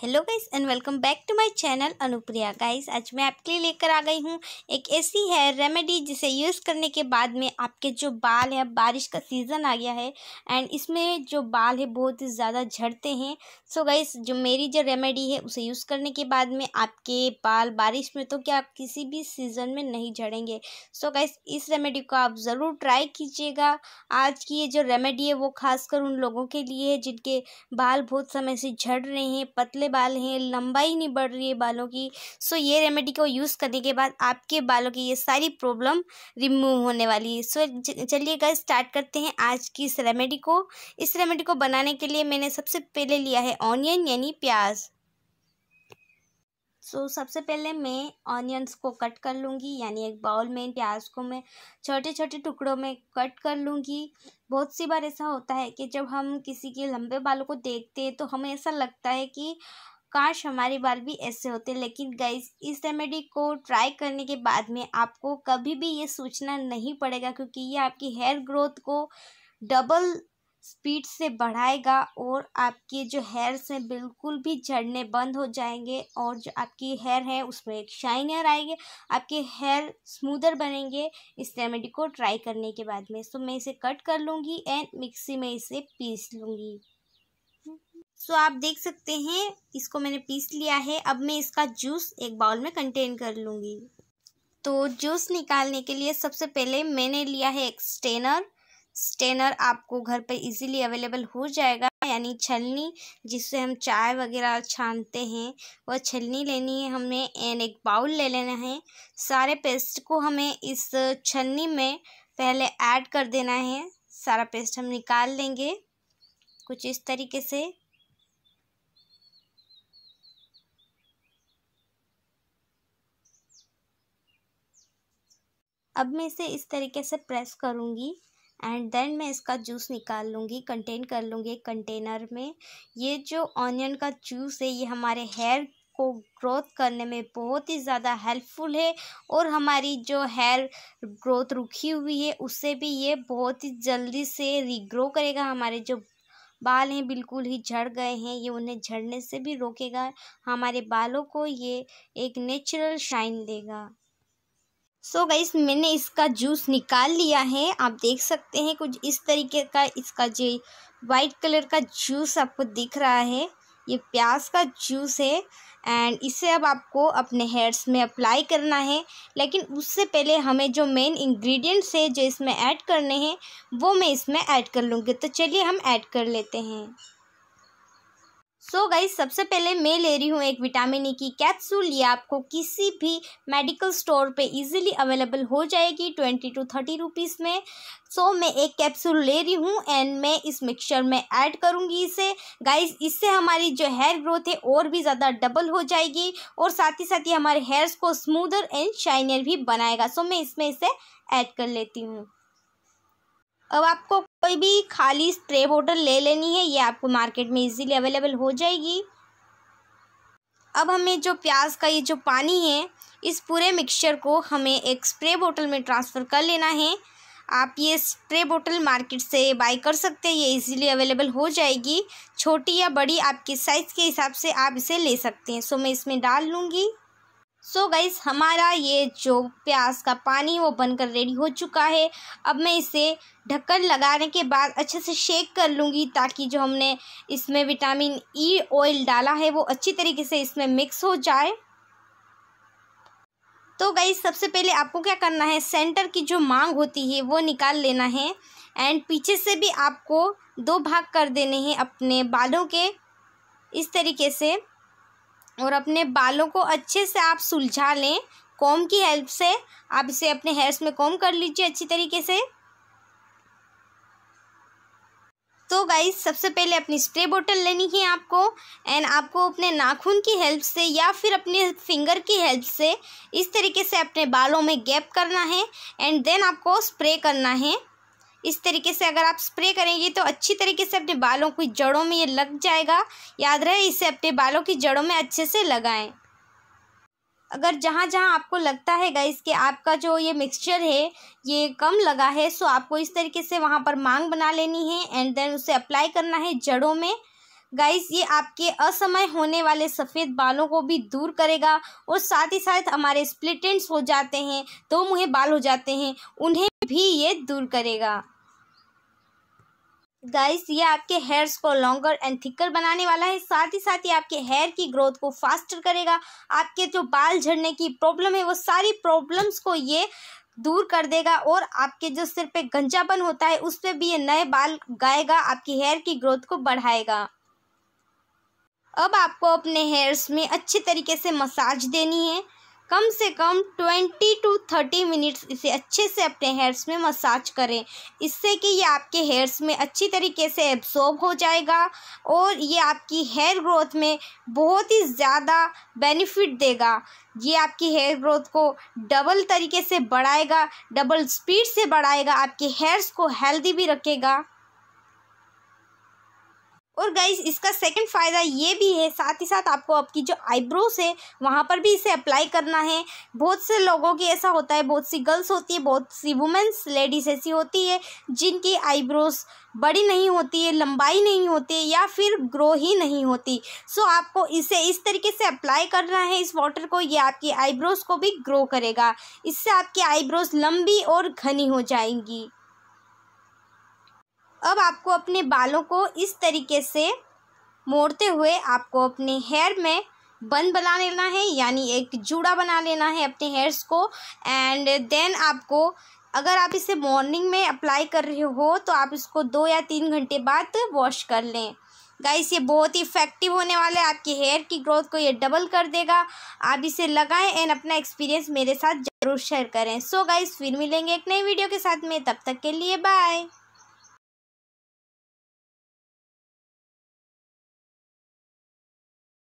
hello guys and welcome back to my channel Anupriya guys आज मैं आपके लिए लेकर आ गई हूँ एक ऐसी है रेमेडी जिसे यूज़ करने के बाद में आपके जो बाल है बारिश का सीज़न आ गया है एंड इसमें जो बाल है बहुत ही ज़्यादा झड़ते हैं सो so गाइस जो मेरी जो रेमेडी है उसे यूज़ करने के बाद में आपके बाल बारिश में तो क्या किसी भी सीज़न में नहीं झड़ेंगे सो so गाइस इस रेमेडी को आप ज़रूर ट्राई कीजिएगा आज की ये जो रेमेडी है वो खासकर उन लोगों के लिए है जिनके बाल बहुत समय से झड़ रहे हैं पतले पतले बाल हैं लंबाई नहीं बढ़ रही है बालों की सो ये रेमेडी को यूज़ करने के बाद आपके बालों की ये सारी प्रॉब्लम रिमूव होने वाली है सो चलिए गाइस स्टार्ट करते हैं आज की इस रेमेडी को इस रेमेडी को बनाने के लिए मैंने सबसे पहले लिया है ऑनियन यानी प्याज सो so, सबसे पहले मैं ऑनियंस को कट कर लूँगी यानी एक बाउल में प्याज को मैं छोटे छोटे टुकड़ों में कट कर लूँगी बहुत सी बार ऐसा होता है कि जब हम किसी के लंबे बालों को देखते हैं तो हमें ऐसा लगता है कि काश हमारे बाल भी ऐसे होते लेकिन गाइस इस रेमेडी को ट्राई करने के बाद में आपको कभी भी ये सोचना नहीं पड़ेगा क्योंकि ये आपकी हेयर ग्रोथ को डबल स्पीड से बढ़ाएगा और आपके जो हेयर्स हैं बिल्कुल भी झड़ने बंद हो जाएंगे और जो आपकी हेयर है उसमें एक शाइनर आएगी आपके हेयर स्मूदर बनेंगे इस रेमेडी को ट्राई करने के बाद में सो मैं इसे कट कर लूँगी एंड मिक्सी में इसे पीस लूँगी सो आप देख सकते हैं इसको मैंने पीस लिया है अब मैं इसका जूस एक बाउल में कंटेन कर लूँगी तो जूस निकालने के लिए सबसे पहले मैंने लिया है एक स्टेनर स्टेनर आपको घर पर इजीली अवेलेबल हो जाएगा यानी छलनी जिससे हम चाय वगैरह छानते हैं वह छलनी लेनी है हमें एंड एक बाउल ले लेना है सारे पेस्ट को हमें इस छलनी में पहले ऐड कर देना है सारा पेस्ट हम निकाल लेंगे कुछ इस तरीके से अब मैं इसे इस तरीके से प्रेस करूँगी एंड देन मैं इसका जूस निकाल लूँगी कंटेन कर लूँगी एक कंटेनर में ये जो ऑनियन का जूस है ये हमारे हेयर को ग्रोथ करने में बहुत ही ज़्यादा हेल्पफुल है और हमारी जो हेयर ग्रोथ रुकी हुई है उससे भी ये बहुत ही जल्दी से रीग्रो करेगा हमारे जो बाल हैं बिल्कुल ही झड़ गए हैं ये उन्हें झड़ने से भी रोकेगा हमारे बालों को ये एक नेचुरल शाइन देगा सो so गाइस मैंने इसका जूस निकाल लिया है आप देख सकते हैं कुछ इस तरीके का इसका जो वाइट कलर का जूस आपको दिख रहा है ये प्याज का जूस है एंड इसे अब आपको अपने हेयर्स में अप्लाई करना है लेकिन उससे पहले हमें जो मेन इंग्रेडिएंट्स है जो इसमें ऐड करने हैं वो मैं इसमें ऐड कर लूँगी तो चलिए हम ऐड कर लेते हैं सो so गाइस सबसे पहले मैं ले रही हूँ एक विटामिन ई e की कैप्सूल ये आपको किसी भी मेडिकल स्टोर पे इजीली अवेलेबल हो जाएगी ट्वेंटी टू थर्टी रुपीज़ में सो so, मैं एक कैप्सूल ले रही हूँ एंड मैं इस मिक्सचर में ऐड करूँगी इसे गाइस इससे हमारी जो हेयर ग्रोथ है और भी ज़्यादा डबल हो जाएगी और साथ ही साथ ही हमारे हेयर्स को स्मूदर एंड शाइनियर भी बनाएगा सो so, मैं इसमें इसे ऐड कर लेती हूँ अब आपको कोई भी खाली स्प्रे बोटल ले लेनी है ये आपको मार्केट में इजीली अवेलेबल हो जाएगी अब हमें जो प्याज का ये जो पानी है इस पूरे मिक्सचर को हमें एक स्प्रे बोटल में ट्रांसफ़र कर लेना है आप ये स्प्रे बोटल मार्केट से बाई कर सकते हैं ये इजीली अवेलेबल हो जाएगी छोटी या बड़ी आपके साइज़ के हिसाब से आप इसे ले सकते हैं सो मैं इसमें डाल लूँगी सो so गाइस हमारा ये जो प्याज का पानी वो बनकर रेडी हो चुका है अब मैं इसे ढक्कन लगाने के बाद अच्छे से शेक कर लूँगी ताकि जो हमने इसमें विटामिन ई ऑयल डाला है वो अच्छी तरीके से इसमें मिक्स हो जाए तो गाइस सबसे पहले आपको क्या करना है सेंटर की जो मांग होती है वो निकाल लेना है एंड पीछे से भी आपको दो भाग कर देने हैं अपने बालों के इस तरीके से और अपने बालों को अच्छे से आप सुलझा लें कॉम की हेल्प से आप इसे अपने हेयर्स में कॉम कर लीजिए अच्छी तरीके से तो गाइस सबसे पहले अपनी स्प्रे बोतल लेनी है आपको एंड आपको अपने नाखून की हेल्प से या फिर अपने फिंगर की हेल्प से इस तरीके से अपने बालों में गैप करना है एंड देन आपको स्प्रे करना है इस तरीके से अगर आप स्प्रे करेंगे तो अच्छी तरीके से अपने बालों की जड़ों में ये लग जाएगा याद रहे इसे अपने बालों की जड़ों में अच्छे से लगाएं अगर जहाँ जहाँ आपको लगता है गाइस कि आपका जो ये मिक्सचर है ये कम लगा है सो आपको इस तरीके से वहाँ पर मांग बना लेनी है एंड देन उसे अप्लाई करना है जड़ों में गाइस ये आपके असमय होने वाले सफ़ेद बालों को भी दूर करेगा और साथ ही साथ हमारे स्प्लिटेंट्स हो जाते हैं दो तो मुँह बाल हो जाते हैं उन्हें भी ये दूर करेगा गाइस ये आपके हेयर्स को लॉन्गर एंड थिकर बनाने वाला है साथ ही साथ ये आपके हेयर की ग्रोथ को फास्टर करेगा आपके जो बाल झड़ने की प्रॉब्लम है वो सारी प्रॉब्लम्स को ये दूर कर देगा और आपके जो सिर पे गंजापन होता है उस पर भी ये नए बाल गाएगा आपकी हेयर की ग्रोथ को बढ़ाएगा अब आपको अपने हेयर्स में अच्छे तरीके से मसाज देनी है कम से कम ट्वेंटी टू थर्टी मिनट्स इसे अच्छे से अपने हेयर्स में मसाज करें इससे कि ये आपके हेयर्स में अच्छी तरीके से एब्जॉर्ब हो जाएगा और ये आपकी हेयर ग्रोथ में बहुत ही ज़्यादा बेनिफिट देगा ये आपकी हेयर ग्रोथ को डबल तरीके से बढ़ाएगा डबल स्पीड से बढ़ाएगा आपके हेयर्स को हेल्दी भी रखेगा और गाइज इसका सेकंड फ़ायदा ये भी है साथ ही साथ आपको आपकी जो आईब्रोज है वहाँ पर भी इसे अप्लाई करना है बहुत से लोगों की ऐसा होता है बहुत सी गर्ल्स होती है बहुत सी वुमेंस लेडीज़ ऐसी होती है जिनकी आईब्रोज बड़ी नहीं होती है लंबाई नहीं होती है या फिर ग्रो ही नहीं होती सो आपको इसे इस तरीके से अप्लाई करना है इस वाटर को ये आपकी आईब्रोज को भी ग्रो करेगा इससे आपकी आईब्रोज लंबी और घनी हो जाएंगी अब आपको अपने बालों को इस तरीके से मोड़ते हुए आपको अपने हेयर में बन बना लेना है यानी एक जूड़ा बना लेना है अपने हेयर्स को एंड देन आपको अगर आप इसे मॉर्निंग में अप्लाई कर रहे हो तो आप इसको दो या तीन घंटे बाद वॉश कर लें गाइस ये बहुत ही इफेक्टिव होने वाला है आपके हेयर की ग्रोथ को ये डबल कर देगा आप इसे लगाएं एंड अपना एक्सपीरियंस मेरे साथ ज़रूर शेयर करें सो so गाइस फिर मिलेंगे एक नई वीडियो के साथ में तब तक के लिए बाय